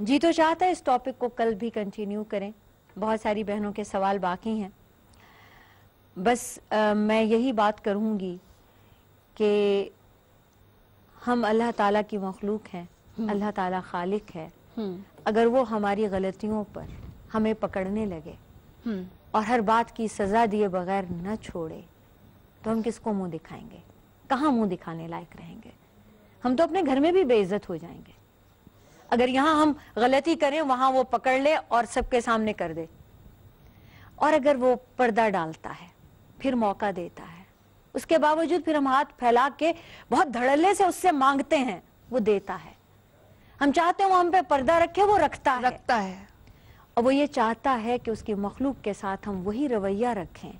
जी तो चाहता है इस टॉपिक को कल भी कंटिन्यू करें बहुत सारी बहनों के सवाल बाकी हैं बस आ, मैं यही बात करूंगी कि हम अल्लाह ताला की मखलूक हैं हम्म। अल्लाह ताला खालिक है हम्म। अगर वो हमारी गलतियों पर हमें पकड़ने लगे हम्म। और हर बात की सज़ा दिए बगैर न छोड़े तो हम किसको मुंह दिखाएंगे कहाँ मुंह दिखाने लायक रहेंगे हम तो अपने घर में भी बेइज्जत हो जाएंगे अगर यहाँ हम गलती करें वहां वो पकड़ ले और सबके सामने कर दे और अगर वो पर्दा डालता है फिर मौका देता है उसके बावजूद फिर हम हाथ फैला के बहुत धड़ल्ले से उससे मांगते हैं वो देता है हम चाहते हैं वो हम पे पर्दा रखे वो रखता है रखता है और वो ये चाहता है कि उसकी मखलूक के साथ हम वही रवैया रखें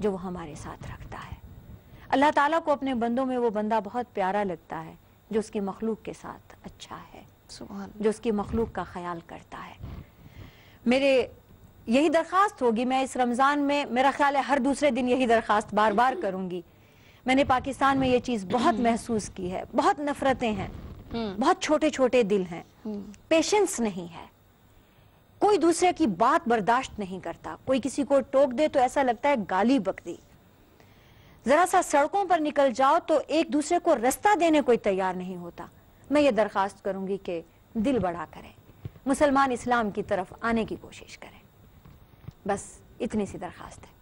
जो वो हमारे साथ रखता है अल्लाह ताला को अपने बंदों में वो बंदा बहुत प्यारा लगता है जो उसकी मखलूक के साथ अच्छा है जो उसकी मखलूक का ख्याल करता है मेरे यही दरखास्त होगी मैं इस रमज़ान में मेरा ख्याल है हर दूसरे दिन यही दरखास्त बार बार करूंगी मैंने पाकिस्तान में ये चीज़ बहुत हम्म। महसूस की है बहुत नफ़रतें हैं हम्म। बहुत छोटे छोटे दिल हैं हम्म। पेशेंस नहीं है कोई दूसरे की बात बर्दाश्त नहीं करता कोई किसी को टोक दे तो ऐसा लगता है गाली बक दी जरा सा सड़कों पर निकल जाओ तो एक दूसरे को रास्ता देने कोई तैयार नहीं होता मैं ये दरख्वास्त करूंगी कि दिल बड़ा करें मुसलमान इस्लाम की तरफ आने की कोशिश करें बस इतनी सी दरख्वास्त है